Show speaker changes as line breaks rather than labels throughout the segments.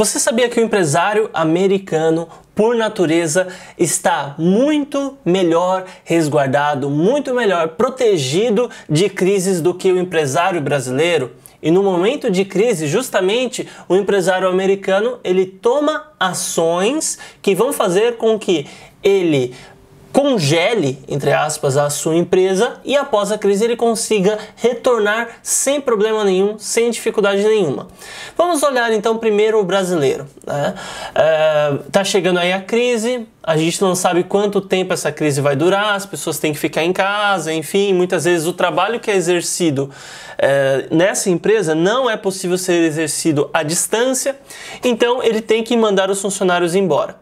Você sabia que o empresário americano, por natureza, está muito melhor resguardado, muito melhor protegido de crises do que o empresário brasileiro? E no momento de crise, justamente, o empresário americano ele toma ações que vão fazer com que ele congele, entre aspas, a sua empresa e após a crise ele consiga retornar sem problema nenhum, sem dificuldade nenhuma. Vamos olhar então primeiro o brasileiro. Né? É, tá chegando aí a crise, a gente não sabe quanto tempo essa crise vai durar, as pessoas têm que ficar em casa, enfim, muitas vezes o trabalho que é exercido é, nessa empresa não é possível ser exercido à distância, então ele tem que mandar os funcionários embora.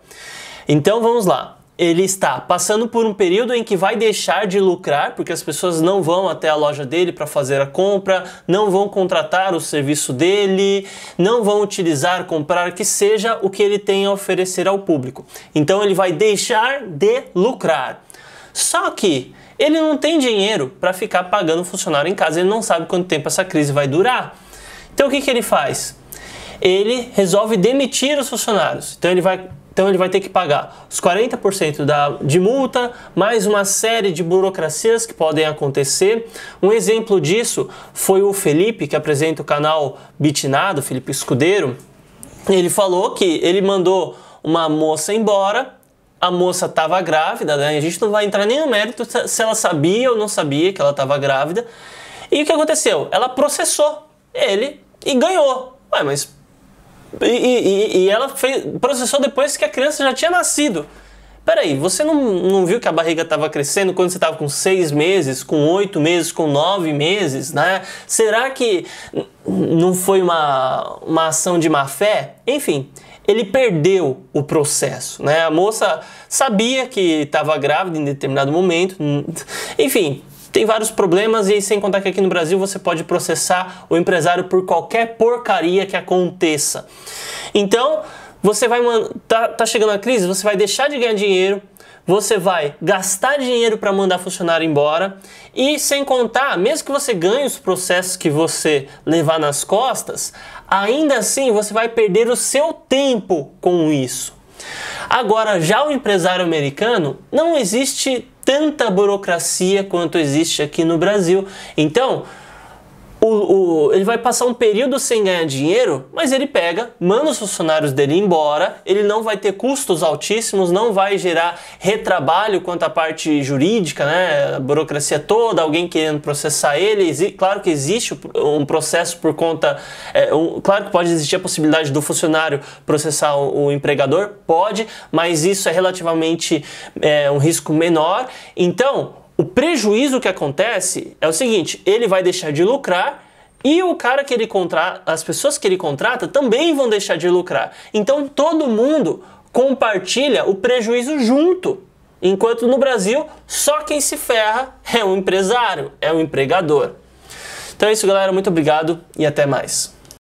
Então vamos lá ele está passando por um período em que vai deixar de lucrar, porque as pessoas não vão até a loja dele para fazer a compra, não vão contratar o serviço dele, não vão utilizar, comprar, que seja o que ele tem a oferecer ao público. Então ele vai deixar de lucrar. Só que ele não tem dinheiro para ficar pagando funcionário em casa, ele não sabe quanto tempo essa crise vai durar. Então o que, que ele faz? Ele resolve demitir os funcionários. Então ele vai então ele vai ter que pagar os 40% da, de multa, mais uma série de burocracias que podem acontecer. Um exemplo disso foi o Felipe, que apresenta o canal Bitnado, Felipe Escudeiro. Ele falou que ele mandou uma moça embora a moça estava grávida, né? A gente não vai entrar nem no mérito se ela sabia ou não sabia que ela estava grávida. E o que aconteceu? Ela processou ele e ganhou. Ué, mas e, e, e ela fez, processou depois que a criança já tinha nascido. Peraí, você não, não viu que a barriga estava crescendo quando você estava com seis meses, com oito meses, com nove meses, né? Será que não foi uma, uma ação de má fé? Enfim, ele perdeu o processo, né? A moça sabia que estava grávida em determinado momento, enfim, tem vários problemas e sem contar que aqui no Brasil você pode processar o empresário por qualquer porcaria que aconteça. Então, você vai tá, tá chegando a crise, você vai deixar de ganhar dinheiro, você vai gastar dinheiro para mandar funcionário embora e sem contar, mesmo que você ganhe os processos que você levar nas costas, ainda assim você vai perder o seu tempo com isso. Agora, já o empresário americano, não existe tanta burocracia quanto existe aqui no Brasil. Então, o, o, ele vai passar um período sem ganhar dinheiro, mas ele pega, manda os funcionários dele embora, ele não vai ter custos altíssimos, não vai gerar retrabalho quanto à parte jurídica, né? A burocracia toda, alguém querendo processar ele. Claro que existe um processo por conta. É, um, claro que pode existir a possibilidade do funcionário processar o, o empregador, pode, mas isso é relativamente é, um risco menor. Então, o prejuízo que acontece é o seguinte: ele vai deixar de lucrar e o cara que ele contrata, as pessoas que ele contrata também vão deixar de lucrar. Então todo mundo compartilha o prejuízo junto. Enquanto no Brasil, só quem se ferra é o empresário, é o empregador. Então é isso, galera. Muito obrigado e até mais.